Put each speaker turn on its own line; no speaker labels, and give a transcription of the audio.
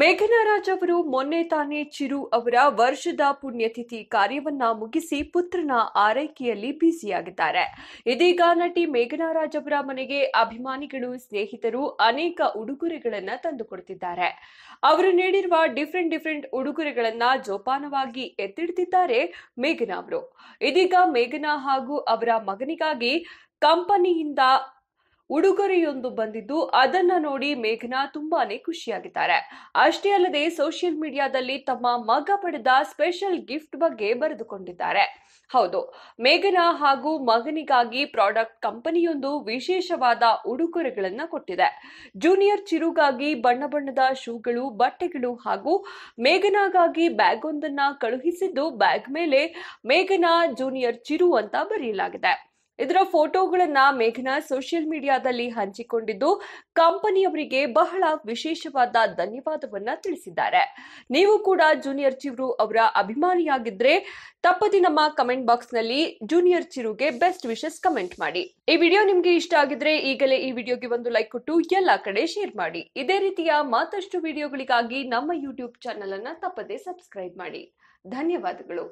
ಮೇಘನಾರಾಜ್ ಅವರು ಮೊನ್ನೆ ತಾನೇ ಚಿರು ಅವರ ವರ್ಷದ ಪುಣ್ಯತಿಥಿ ಕಾರ್ಯವನ್ನ ಮುಗಿಸಿ ಪುತ್ರನ ಆರೈಕೆಯಲ್ಲಿ ಬ್ಯುಸಿಯಾಗಿದ್ದಾರೆ ಇದೀಗ ನಟಿ ಮೇಘನಾರಾಜ್ ಅವರ ಮನೆಗೆ ಅಭಿಮಾನಿಗಳು ಸ್ನೇಹಿತರು ಅನೇಕ ಉಡುಗೊರೆಗಳನ್ನ ತಂದುಕೊಡುತ್ತಿದ್ದಾರೆ ಅವರು ನೀಡಿರುವ ಡಿಫ್ರೆಂಟ್ ಡಿಫ್ರೆಂಟ್ ಉಡುಗೊರೆಗಳನ್ನ ಜೋಪಾನವಾಗಿ ಎತ್ತಿಡ್ತಿದ್ದಾರೆ ಮೇಘನಾ ಅವರು ಇದೀಗ ಮೇಘನಾ ಹಾಗೂ ಅವರ ಮಗನಿಗಾಗಿ ಕಂಪನಿಯಿಂದ ಉಡುಗೊರೆಯೊಂದು ಬಂದಿದ್ದು ಅದನ್ನ ನೋಡಿ ಮೇಘನಾ ತುಂಬಾನೇ ಖುಷಿಯಾಗಿದ್ದಾರೆ ಅಷ್ಟೇ ಅಲ್ಲದೆ ಸೋಷಿಯಲ್ ಮೀಡಿಯಾದಲ್ಲಿ ತಮ್ಮ ಮಗ ಪಡೆದ ಸ್ಪೆಷಲ್ ಗಿಫ್ಟ್ ಬಗ್ಗೆ ಬರೆದುಕೊಂಡಿದ್ದಾರೆ ಹೌದು ಮೇಘನಾ ಹಾಗೂ ಮಗನಿಗಾಗಿ ಪ್ರಾಡಕ್ಟ್ ಕಂಪನಿಯೊಂದು ವಿಶೇಷವಾದ ಉಡುಗೊರೆಗಳನ್ನ ಕೊಟ್ಟಿದೆ ಜೂನಿಯರ್ ಚಿರುಗಾಗಿ ಬಣ್ಣ ಬಣ್ಣದ ಶೂಗಳು ಬಟ್ಟೆಗಳು ಹಾಗೂ ಮೇಘನಾಗಾಗಿ ಬ್ಯಾಗ್ ಒಂದನ್ನ ಕಳುಹಿಸಿದ್ದು ಬ್ಯಾಗ್ ಮೇಲೆ ಮೇಘನಾ ಜೂನಿಯರ್ ಚಿರು ಅಂತ ಬರೆಯಲಾಗಿದೆ ಇದರ ಫೋಟೋಗಳನ್ನ ಮೇಘನಾ ಸೋಷಿಯಲ್ ಮೀಡಿಯಾದಲ್ಲಿ ಹಂಚಿಕೊಂಡಿದ್ದು ಕಂಪನಿಯವರಿಗೆ ಬಹಳ ವಿಶೇಷವಾದ ಧನ್ಯವಾದವನ್ನ ತಿಳಿಸಿದ್ದಾರೆ ನೀವು ಕೂಡ ಜೂನಿಯರ್ ಚಿರು ಅವರ ಅಭಿಮಾನಿಯಾಗಿದ್ರೆ ತಪ್ಪದೆ ನಮ್ಮ ಕಮೆಂಟ್ ಬಾಕ್ಸ್ ನಲ್ಲಿ ಜೂನಿಯರ್ ಚಿರುಗೆ ಬೆಸ್ಟ್ ವಿಶಸ್ ಕಮೆಂಟ್ ಮಾಡಿ ಈ ವಿಡಿಯೋ ನಿಮ್ಗೆ ಇಷ್ಟ ಆಗಿದ್ರೆ ಈಗಲೇ ಈ ವಿಡಿಯೋಗೆ ಒಂದು ಲೈಕ್ ಕೊಟ್ಟು ಎಲ್ಲಾ ಕಡೆ ಶೇರ್ ಮಾಡಿ ಇದೇ ರೀತಿಯ ಮತ್ತಷ್ಟು ವಿಡಿಯೋಗಳಿಗಾಗಿ ನಮ್ಮ ಯೂಟ್ಯೂಬ್ ಚಾನೆಲ್ ಅನ್ನ ತಪ್ಪದೆ ಸಬ್ಸ್ಕ್ರೈಬ್ ಮಾಡಿ ಧನ್ಯವಾದಗಳು